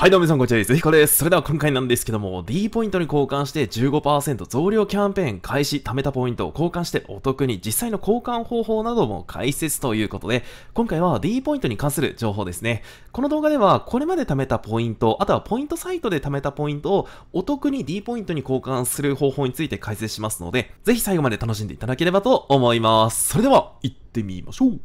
はいどうも皆さんこんにちはです。ひこです。それでは今回なんですけども、D ポイントに交換して15%増量キャンペーン開始、貯めたポイントを交換してお得に実際の交換方法なども解説ということで、今回は D ポイントに関する情報ですね。この動画ではこれまで貯めたポイント、あとはポイントサイトで貯めたポイントをお得に D ポイントに交換する方法について解説しますので、ぜひ最後まで楽しんでいただければと思います。それでは行ってみましょう。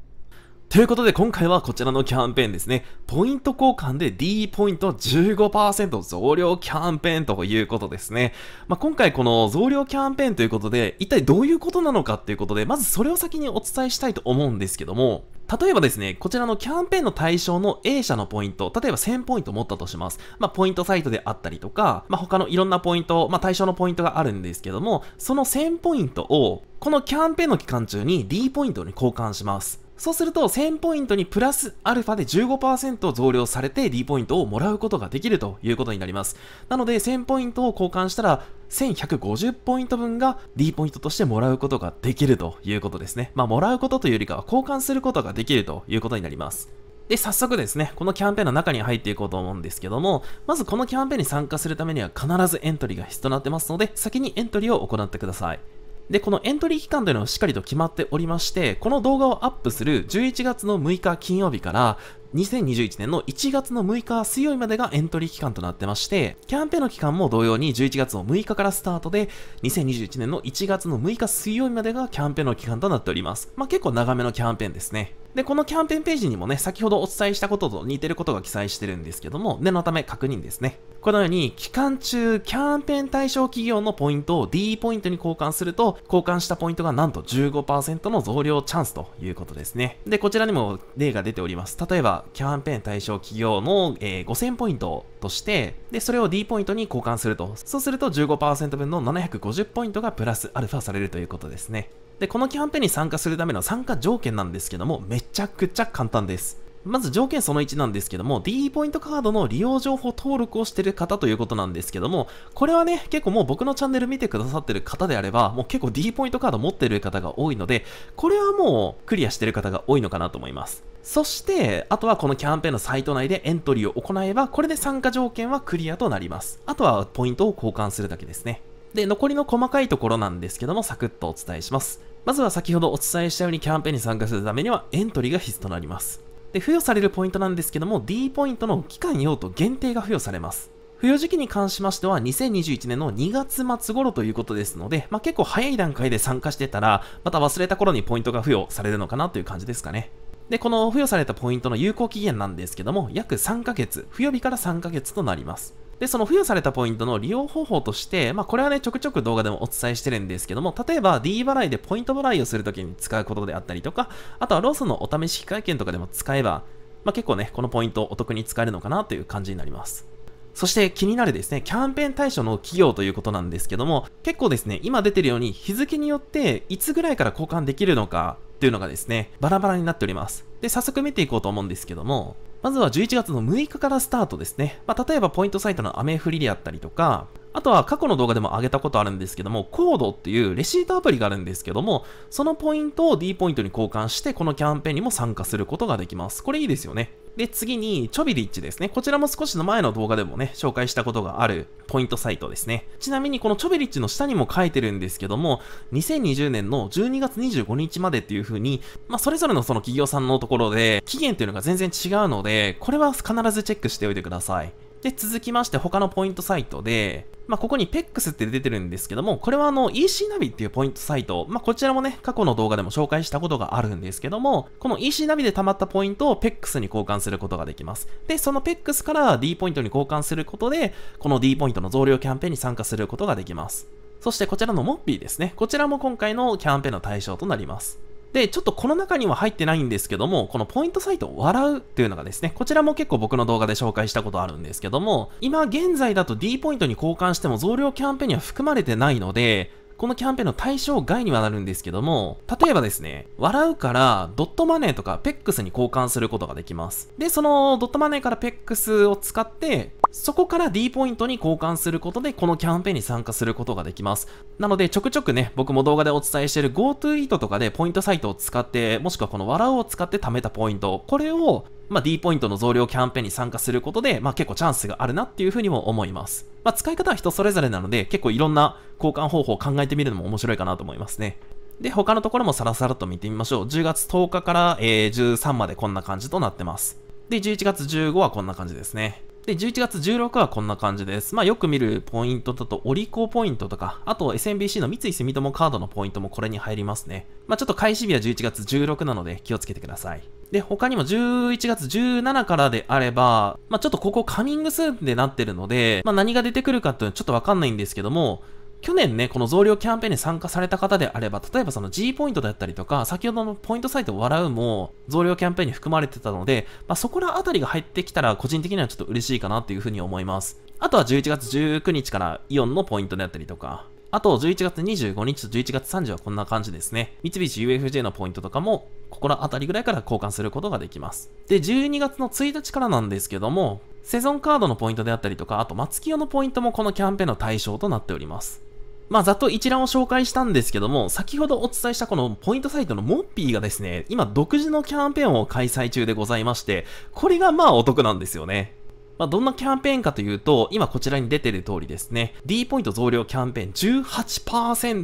ということで今回はこちらのキャンペーンですね。ポイント交換で D ポイント15%増量キャンペーンということですね。まあ、今回この増量キャンペーンということで、一体どういうことなのかっていうことで、まずそれを先にお伝えしたいと思うんですけども、例えばですね、こちらのキャンペーンの対象の A 社のポイント、例えば1000ポイント持ったとします。まあ、ポイントサイトであったりとか、まあ、他のいろんなポイント、まあ、対象のポイントがあるんですけども、その1000ポイントを、このキャンペーンの期間中に D ポイントに交換します。そうすると1000ポイントにプラスアルファで15%増量されて D ポイントをもらうことができるということになります。なので1000ポイントを交換したら1150ポイント分が D ポイントとしてもらうことができるということですね。まあもらうことというよりかは交換することができるということになります。で、早速ですね、このキャンペーンの中に入っていこうと思うんですけども、まずこのキャンペーンに参加するためには必ずエントリーが必要になってますので、先にエントリーを行ってください。で、このエントリー期間というのはしっかりと決まっておりまして、この動画をアップする11月の6日金曜日から、2021年の1月の6日水曜日までがエントリー期間となってまして、キャンペーンの期間も同様に11月の6日からスタートで、2021年の1月の6日水曜日までがキャンペーンの期間となっております。まあ、結構長めのキャンペーンですね。で、このキャンペーンページにもね、先ほどお伝えしたことと似てることが記載してるんですけども、念のため確認ですね。このように、期間中、キャンペーン対象企業のポイントを D ポイントに交換すると、交換したポイントがなんと15%の増量チャンスということですね。で、こちらにも例が出ております。例えば、キャンペーン対象企業の、えー、5000ポイントとして、で、それを D ポイントに交換すると、そうすると15%分の750ポイントがプラスアルファされるということですね。で、このキャンペーンに参加するための参加条件なんですけども、めちゃくちゃ簡単です。まず条件その1なんですけども、D ポイントカードの利用情報登録をしてる方ということなんですけども、これはね、結構もう僕のチャンネル見てくださってる方であれば、もう結構 D ポイントカード持ってる方が多いので、これはもうクリアしてる方が多いのかなと思います。そして、あとはこのキャンペーンのサイト内でエントリーを行えば、これで参加条件はクリアとなります。あとはポイントを交換するだけですね。で、残りの細かいところなんですけども、サクッとお伝えします。まずは先ほどお伝えしたようにキャンペーンに参加するためにはエントリーが必須となります。で、付与されるポイントなんですけども、D ポイントの期間用途限定が付与されます。付与時期に関しましては2021年の2月末頃ということですので、まあ、結構早い段階で参加してたら、また忘れた頃にポイントが付与されるのかなという感じですかね。で、この付与されたポイントの有効期限なんですけども、約3ヶ月、付与日から3ヶ月となります。で、その付与されたポイントの利用方法として、まあ、これはね、ちょくちょく動画でもお伝えしてるんですけども、例えば D 払いでポイント払いをするときに使うことであったりとか、あとはローソンのお試し機会券とかでも使えば、まあ、結構ね、このポイントお得に使えるのかなという感じになります。そして気になるですね、キャンペーン対象の企業ということなんですけども、結構ですね、今出てるように日付によっていつぐらいから交換できるのかというのがですね、バラバラになっております。で、早速見ていこうと思うんですけども、まずは11月の6日からスタートですね。まあ、例えばポイントサイトの雨降りであったりとか、あとは過去の動画でも上げたことあるんですけども、コードっていうレシートアプリがあるんですけども、そのポイントを D ポイントに交換して、このキャンペーンにも参加することができます。これいいですよね。で、次に、チョビリッチですね。こちらも少しの前の動画でもね、紹介したことがあるポイントサイトですね。ちなみに、このチョビリッチの下にも書いてるんですけども、2020年の12月25日までっていう風に、まあ、それぞれのその企業さんのところで、期限っていうのが全然違うので、これは必ずチェックしておいてください。で、続きまして他のポイントサイトで、まあ、ここに PEX って出てるんですけども、これはあの EC ナビっていうポイントサイト、まあ、こちらもね、過去の動画でも紹介したことがあるんですけども、この EC ナビで溜まったポイントを PEX に交換することができます。で、その PEX から D ポイントに交換することで、この D ポイントの増量キャンペーンに参加することができます。そしてこちらのモッピーですね。こちらも今回のキャンペーンの対象となります。で、ちょっとこの中には入ってないんですけども、このポイントサイト笑うっていうのがですね、こちらも結構僕の動画で紹介したことあるんですけども、今現在だと D ポイントに交換しても増量キャンペーンには含まれてないので、このキャンペーンの対象外にはなるんですけども、例えばですね、笑うからドットマネーとかペックスに交換することができます。で、そのドットマネーからペックスを使って、そこから D ポイントに交換することで、このキャンペーンに参加することができます。なので、ちょくちょくね、僕も動画でお伝えしている GoToEat とかでポイントサイトを使って、もしくはこの笑うを使って貯めたポイント、これをまあ、D ポイントの増量キャンペーンに参加することで、まあ、結構チャンスがあるなっていうふうにも思います。まあ、使い方は人それぞれなので、結構いろんな交換方法を考えてみるのも面白いかなと思いますね。で、他のところもさらさらと見てみましょう。10月10日から、えー、13までこんな感じとなってます。で、11月15はこんな感じですね。で、11月16はこんな感じです。まあよく見るポイントだと、オリコポイントとか、あと SMBC の三井住友カードのポイントもこれに入りますね。まあちょっと開始日は11月16なので気をつけてください。で、他にも11月17からであれば、まあちょっとここカミングスーンでなってるので、まあ何が出てくるかっていうのはちょっとわかんないんですけども、去年ね、この増量キャンペーンに参加された方であれば、例えばその G ポイントだったりとか、先ほどのポイントサイト笑うも増量キャンペーンに含まれてたので、まあ、そこら辺りが入ってきたら個人的にはちょっと嬉しいかなっていうふうに思います。あとは11月19日からイオンのポイントであったりとか、あと11月25日と11月30はこんな感じですね。三菱 UFJ のポイントとかも、ここら辺りぐらいから交換することができます。で、12月の1日からなんですけども、セゾンカードのポイントであったりとか、あと松清のポイントもこのキャンペーンの対象となっております。まあ、ざっと一覧を紹介したんですけども、先ほどお伝えしたこのポイントサイトのモッピーがですね、今独自のキャンペーンを開催中でございまして、これがまあお得なんですよね。まあ、どんなキャンペーンかというと、今こちらに出てる通りですね、D ポイント増量キャンペーン18%交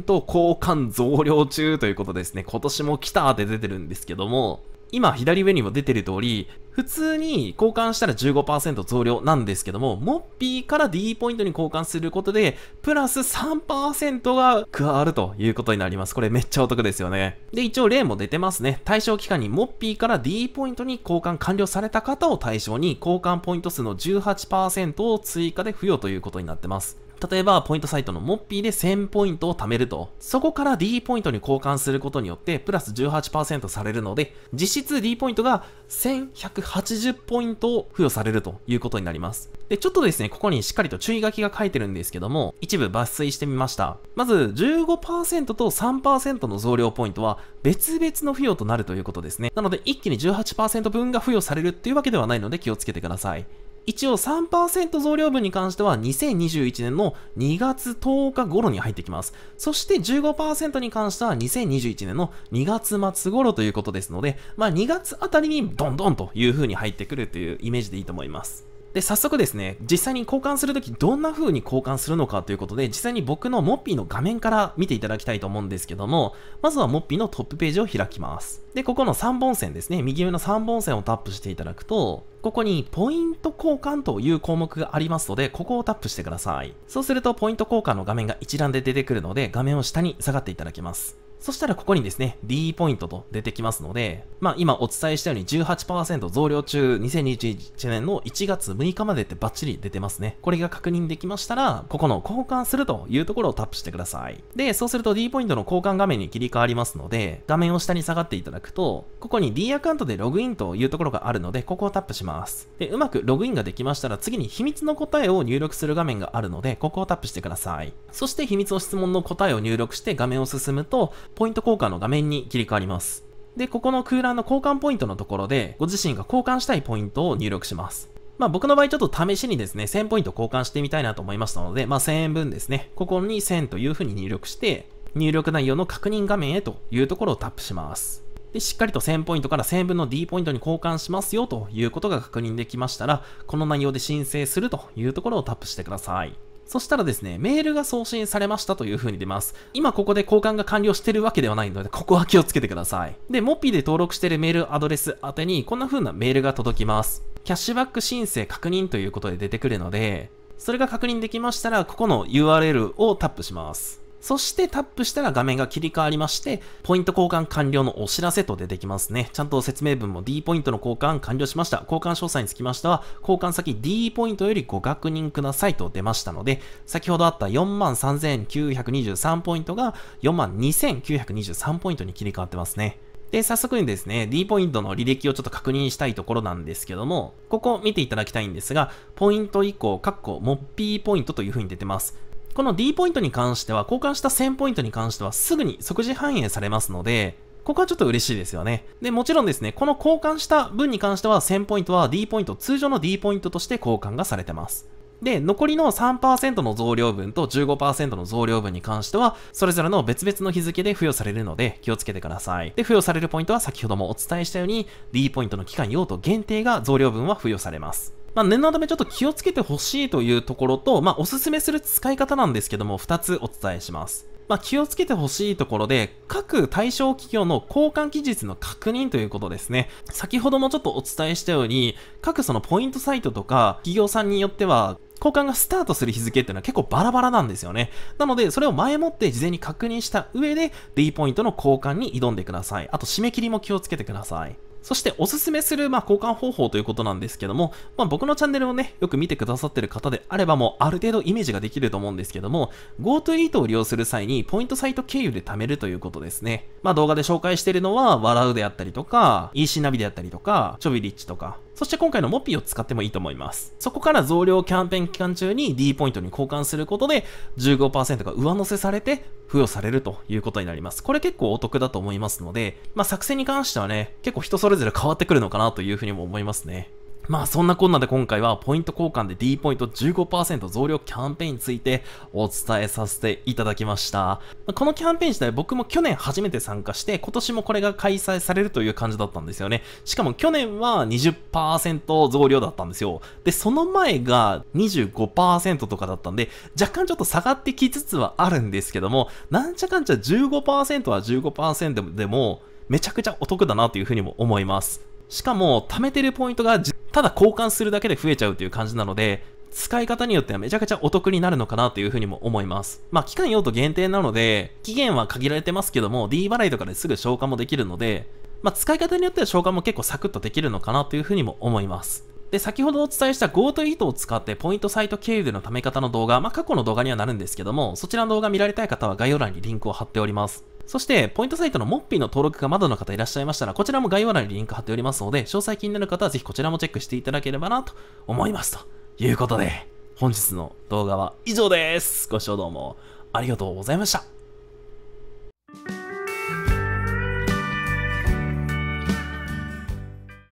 換増量中ということですね、今年も来たって出てるんですけども、今左上にも出てる通り、普通に交換したら15%増量なんですけども、モッピーから D ポイントに交換することで、プラス3%が加わるということになります。これめっちゃお得ですよね。で、一応例も出てますね。対象期間にモッピーから D ポイントに交換完了された方を対象に、交換ポイント数の18%を追加で付与ということになってます。例えばポイントサイトのモッピーで1000ポイントを貯めると、そこから D ポイントに交換することによってプラス18%されるので、実質 D ポイントが1180ポイントを付与されるということになります。で、ちょっとですね、ここにしっかりと注意書きが書いてるんですけども、一部抜粋してみました。まず15%と3%の増量ポイントは別々の付与となるということですね。なので一気に18%分が付与されるっていうわけではないので気をつけてください。一応3%増量分に関しては2021年の2月10日頃に入ってきます。そして15%に関しては2021年の2月末頃ということですので、まあ2月あたりにどんどんという風に入ってくるというイメージでいいと思います。で、早速ですね、実際に交換するときどんな風に交換するのかということで、実際に僕のモッピーの画面から見ていただきたいと思うんですけども、まずはモッピーのトップページを開きます。で、ここの3本線ですね、右上の3本線をタップしていただくと、ここにポイント交換という項目がありますので、ここをタップしてください。そうするとポイント交換の画面が一覧で出てくるので、画面を下に下がっていただきます。そしたらここにですね、D ポイントと出てきますので、まあ今お伝えしたように18%増量中2021年の1月6日までってバッチリ出てますね。これが確認できましたら、ここの交換するというところをタップしてください。で、そうすると D ポイントの交換画面に切り替わりますので、画面を下に下がっていただくと、ここに D アカウントでログインというところがあるので、ここをタップします。で、うまくログインができましたら、次に秘密の答えを入力する画面があるので、ここをタップしてください。そして秘密の質問の答えを入力して画面を進むと、ポイント交換の画面に切り替わります。で、ここの空欄の交換ポイントのところで、ご自身が交換したいポイントを入力します。まあ僕の場合ちょっと試しにですね、1000ポイント交換してみたいなと思いましたので、まあ1000円分ですね、ここに1000というふうに入力して、入力内容の確認画面へというところをタップします。で、しっかりと1000ポイントから1000分の D ポイントに交換しますよということが確認できましたら、この内容で申請するというところをタップしてください。そしたらですね、メールが送信されましたという風に出ます。今ここで交換が完了してるわけではないので、ここは気をつけてください。で、モピで登録してるメールアドレス宛てに、こんな風なメールが届きます。キャッシュバック申請確認ということで出てくるので、それが確認できましたら、ここの URL をタップします。そしてタップしたら画面が切り替わりまして、ポイント交換完了のお知らせと出てきますね。ちゃんと説明文も D ポイントの交換完了しました。交換詳細につきましては、交換先 D ポイントよりご確認くださいと出ましたので、先ほどあった43,923ポイントが42,923ポイントに切り替わってますね。で、早速にですね、D ポイントの履歴をちょっと確認したいところなんですけども、ここ見ていただきたいんですが、ポイント以降、カッコ、モッピーポイントという風に出てます。この D ポイントに関しては、交換した1000ポイントに関してはすぐに即時反映されますので、ここはちょっと嬉しいですよね。で、もちろんですね、この交換した分に関しては1000ポイントは D ポイント、通常の D ポイントとして交換がされてます。で、残りの3%の増量分と15%の増量分に関しては、それぞれの別々の日付で付与されるので、気をつけてください。で、付与されるポイントは先ほどもお伝えしたように、D ポイントの期間用途限定が増量分は付与されます。まあ、念のためちょっと気をつけてほしいというところと、まあ、おすすめする使い方なんですけども、2つお伝えします。まあ、気をつけてほしいところで、各対象企業の交換期日の確認ということですね。先ほどもちょっとお伝えしたように、各そのポイントサイトとか、企業さんによっては、交換がスタートする日付っていうのは結構バラバラなんですよね。なので、それを前もって事前に確認した上で、D ポイントの交換に挑んでください。あと、締め切りも気をつけてください。そしておすすめする、まあ、交換方法ということなんですけども、まあ、僕のチャンネルをね、よく見てくださってる方であればもうある程度イメージができると思うんですけども、GoToEat を利用する際にポイントサイト経由で貯めるということですね。まあ、動画で紹介しているのは、笑うであったりとか、EC ナビであったりとか、ちょびリッチとか、そして今回のモピーを使ってもいいと思います。そこから増量キャンペーン期間中に D ポイントに交換することで15%が上乗せされて付与されるということになります。これ結構お得だと思いますので、まあ作戦に関してはね、結構人それぞれ変わってくるのかなというふうにも思いますね。まあそんなこんなで今回はポイント交換で D ポイント15%増量キャンペーンについてお伝えさせていただきました。このキャンペーン自体僕も去年初めて参加して今年もこれが開催されるという感じだったんですよね。しかも去年は20%増量だったんですよ。で、その前が25%とかだったんで若干ちょっと下がってきつつはあるんですけどもなんちゃかんちゃ15%は15%でもめちゃくちゃお得だなというふうにも思います。しかも、貯めてるポイントがただ交換するだけで増えちゃうという感じなので、使い方によってはめちゃくちゃお得になるのかなというふうにも思います。まあ、期間用途限定なので、期限は限られてますけども、D 払いとかですぐ消化もできるので、まあ、使い方によっては消化も結構サクッとできるのかなというふうにも思います。で、先ほどお伝えした GoToEat を使ってポイントサイト経由での貯め方の動画、まあ、過去の動画にはなるんですけども、そちらの動画見られたい方は概要欄にリンクを貼っております。そして、ポイントサイトのモッピーの登録がまだの方いらっしゃいましたら、こちらも概要欄にリンク貼っておりますので、詳細気になる方はぜひこちらもチェックしていただければなと思いますということで、本日の動画は以上です。ご視聴どうもありがとうございました。